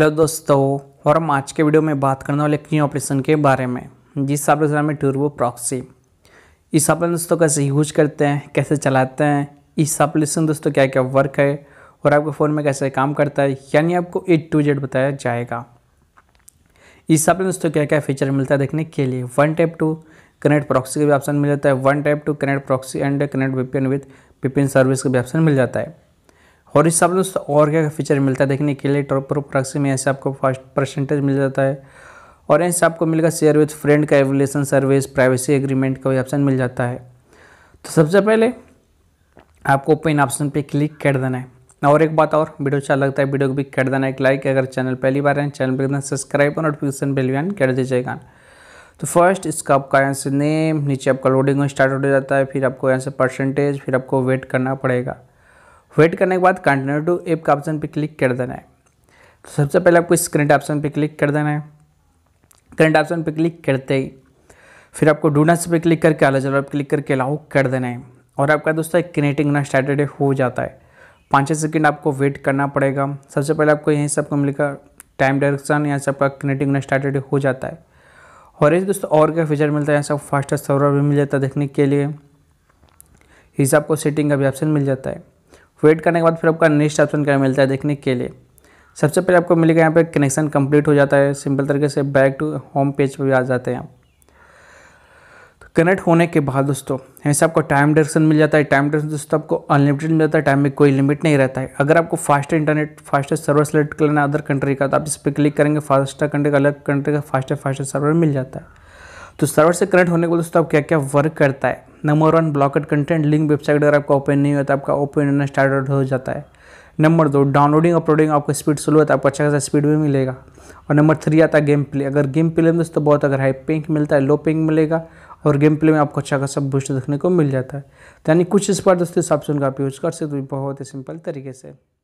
hello दोस्तों और हम आज के वीडियो में बात करने वाले की ऑपरेशन के बारे में जिस से में टूर्बो प्रॉक्सी इस ऑपरेशन दोस्तों कैसे यूज करते हैं कैसे चलाते हैं इस ऑपरेशन दोस्तों क्या क्या वर्क है और आपके फ़ोन में कैसे काम करता है यानी आपको ए टू जेड बताया जाएगा इस ऑपरेशन दोस्तों क्या क्या फीचर मिलता है देखने के लिए one tap to connect proxy का भी ऑप्शन मिल जाता है one tap to connect proxy and connect VPN with VPN service का भी ऑप्शन मिल जाता है और इस हिसाब से और क्या फीचर मिलता है देखने के लिए टॉप प्रोक्सी में ऐसे आपको फर्स्ट परसेंटेज मिल जाता है और ऐसे आपको मिलेगा शेयर विथ फ्रेंड का एवोलेशन सर्विस प्राइवेसी एग्रीमेंट का भी ऑप्शन मिल जाता है तो सबसे पहले आपको ओपन ऑप्शन पे क्लिक कर देना है और एक बात और वीडियो अच्छा लगता है वीडियो को भी कर देना एक लाइक अगर चैनल पहली बार है चैनल पर सब्सक्राइब और नोटिफिकेशन बिल भी कर दीजिएगा तो फर्स्ट इसका आपका यहाँ से नेम नीचे आपका लोडिंग स्टार्ट हो जाता है फिर आपको यहाँ से परसेंटेज फिर आपको वेट करना पड़ेगा वेट करने के बाद कंटिन्यू टू एप का ऑप्शन पर क्लिक कर देना है तो सबसे पहले आपको इस करंट ऑप्शन पर क्लिक कर देना है करंट ऑप्शन पर क्लिक करते ही फिर आपको डूनस पे क्लिक करके अलग अलग क्लिक करके अलाउ कर देना है और आपका दोस्तों एक क्रिएटिंग ना स्टार्टेड हो जाता है पाँच छः सेकेंड आपको वेट करना पड़ेगा सबसे पहले आपको यहीं से आपको मिलेगा टाइम डायरेक्शन यहाँ से आपका क्रिएटिंग ना स्टार्टेड हो जाता है और इस दोस्तों और क्या फीचर मिलता है यहाँ से फास्टेस्ट सर्वर भी मिल जाता है देखने के लिए हिसाब को सेटिंग का भी ऑप्शन मिल जाता है वेट करने के बाद फिर आपका नेक्स्ट ऑप्शन क्या मिलता है देखने के लिए सबसे पहले आपको मिलेगा यहाँ पे कनेक्शन कंप्लीट हो जाता है सिंपल तरीके से बैक टू होम पेज पर भी आ जाते हैं तो कनेक्ट होने के बाद दोस्तों यहाँ से आपको टाइम डरेक्शन मिल जाता है टाइम डरेक्शन दोस्तों आपको अनलिमिटेड मिल जाता है टाइम में कोई लिमिट नहीं रहता है अगर आपको fast internet fastest server select कर लेना अदर कंट्री का तो आप इस पर क्लिक करेंगे फास्ट कंट्री का अलग कंट्री का फास्ट फास्टेस्ट सर्वर मिल जाता है तो सर्वर से कनेक्ट होने के बाद दोस्तों आप क्या क्या वर्क करता है number one blocked content link website अगर आपका ओपन नहीं हुआ तो आपका ओपन होना स्टार्ट हो जाता है नंबर दो डाउनलोडिंग अपलोडिंग आपको स्पीड स्लो है तो आपको अच्छा खासा स्पीड भी मिलेगा और नंबर थ्री आता है गेम प्ले अगर गेम प्ले में दोस्तों तो बहुत अगर हाई पिंक मिलता है लो पिंक मिलेगा और गेम प्ले में आपको अच्छा खासा बूस्ट देखने को मिल जाता है तो यानी कुछ इस बार दोस्तों हिसाब से उनका आप यूज़ कर सकते हो बहुत ही सिंपल तरीके से